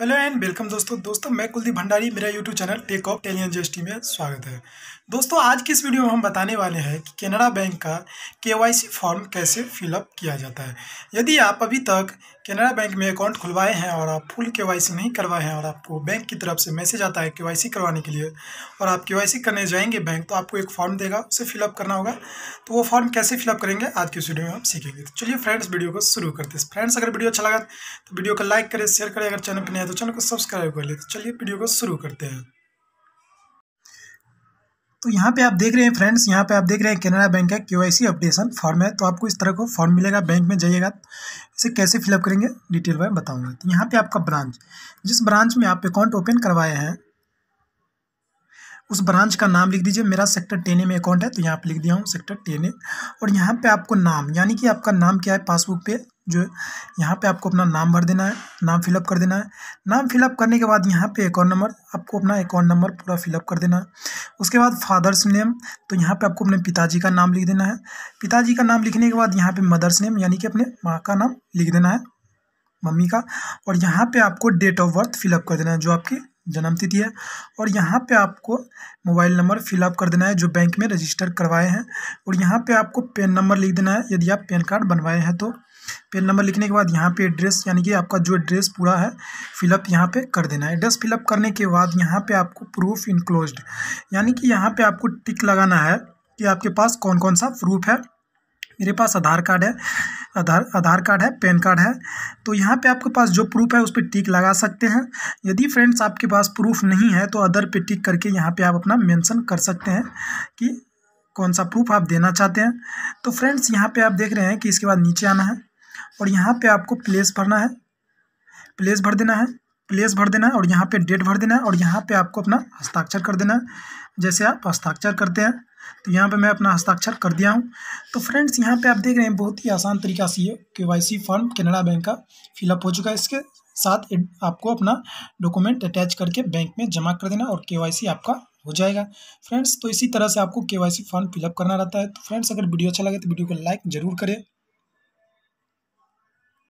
hello and welcome दोस्तों दोस्तों मैं कुलदीप भंडारी मेरा यूट्यूब चैनल टेक ऑफ टेलियन जी में स्वागत है दोस्तों आज की इस वीडियो में हम बताने वाले हैं कि केनरा बैंक का केवाईसी फॉर्म कैसे फिलअप किया जाता है यदि आप अभी तक केनरा बैंक में अकाउंट खुलवाए हैं और आप फुल सी नहीं करवाए हैं और आपको बैंक की तरफ से मैसेज आता है सी करवाने के लिए और आप सी करने जाएंगे बैंक तो आपको एक फॉर्म देगा उसे फिलअप करना होगा तो वो फॉर्म कैसे फिलअप करेंगे आज की वीडियो में हम सीखेंगे तो चलिए फ्रेंड्स वीडियो को शुरू करते हैं फ्रेंड्स अगर वीडियो अच्छा लगा तो वीडियो को लाइक करें शेयर करें अगर चैनल पर नहीं है तो चैनल को सब्सक्राइब कर ले तो चलिए वीडियो को शुरू करते हैं तो यहाँ पे आप देख रहे हैं फ्रेंड्स यहाँ पे आप देख रहे हैं कैनरा बैंक का के वाई अपडेशन फॉर्म है तो आपको इस तरह को फॉर्म मिलेगा बैंक में जाइएगा इसे कैसे फिलअप करेंगे डिटेल में बताऊँगा तो यहाँ पे आपका ब्रांच जिस ब्रांच में आप अकाउंट ओपन करवाए हैं उस ब्रांच का नाम लिख दीजिए मेरा सेक्टर टेन ए में अकाउंट है तो यहाँ पर लिख दिया हूँ सेक्टर टेन ए और यहाँ पर आपको नाम यानी कि आपका नाम क्या है पासबुक पे जो है यहाँ पे आपको अपना नाम भर देना है नाम फिलअप कर देना है नाम फिलअप करने के बाद यहाँ पे अकाउंट नंबर आपको अपना अकाउंट नंबर पूरा फिलअप कर देना है उसके बाद फादर्स नेम तो यहाँ पे आपको अपने पिताजी का नाम लिख देना है पिताजी का नाम लिखने के बाद यहाँ पे मदर्स नेम यानी कि अपने माँ का नाम लिख देना है मम्मी का और यहाँ पर आपको डेट ऑफ बर्थ फिलअप कर देना है जो आपकी जन्मतिथि है और यहाँ पे आपको मोबाइल नंबर फिलअप कर देना है जो बैंक में रजिस्टर करवाए हैं और यहाँ पे आपको पेन नंबर लिख देना है यदि आप पेन कार्ड बनवाए हैं तो पेन नंबर लिखने के बाद यहाँ पे एड्रेस यानी कि आपका जो एड्रेस पूरा है फिलअप यहाँ पे कर देना है एड्रेस फिलअप करने के बाद यहाँ पे आपको प्रूफ इनक्लोज यानी कि यहाँ पे आपको टिक लगाना है कि आपके पास कौन कौन सा प्रूफ है मेरे पास आधार कार्ड है आधार आधार कार्ड है पैन कार्ड है तो यहाँ पे आपके पास जो प्रूफ है उस पर टिक लगा सकते हैं यदि फ्रेंड्स आपके पास प्रूफ नहीं है तो अदर पे टिक करके यहाँ पे आप अपना मेंशन कर सकते हैं कि कौन सा प्रूफ आप देना चाहते हैं तो फ्रेंड्स यहाँ पे आप देख रहे हैं कि इसके बाद नीचे आना है और यहाँ पे आपको प्लेस भरना है प्लेस भर देना है प्लेस भर देना है और यहाँ पे डेट भर देना है और यहाँ पे आपको अपना हस्ताक्षर कर देना है जैसे आप हस्ताक्षर करते हैं तो यहाँ पे मैं अपना हस्ताक्षर कर दिया हूँ तो फ्रेंड्स यहाँ पे आप देख रहे हैं बहुत ही आसान तरीका से ये K Y C form Canara bank का फिलअप हो चुका है इसके साथ आपको अपना डॉक्यूमेंट अटैच करके बैंक में जमा कर देना और के आपका हो जाएगा फ्रेंड्स तो इसी तरह से आपको के वाई सी फॉर्म फिलअप करना रहता है तो फ्रेंड्स अगर वीडियो अच्छा लगे तो वीडियो को लाइक जरूर करें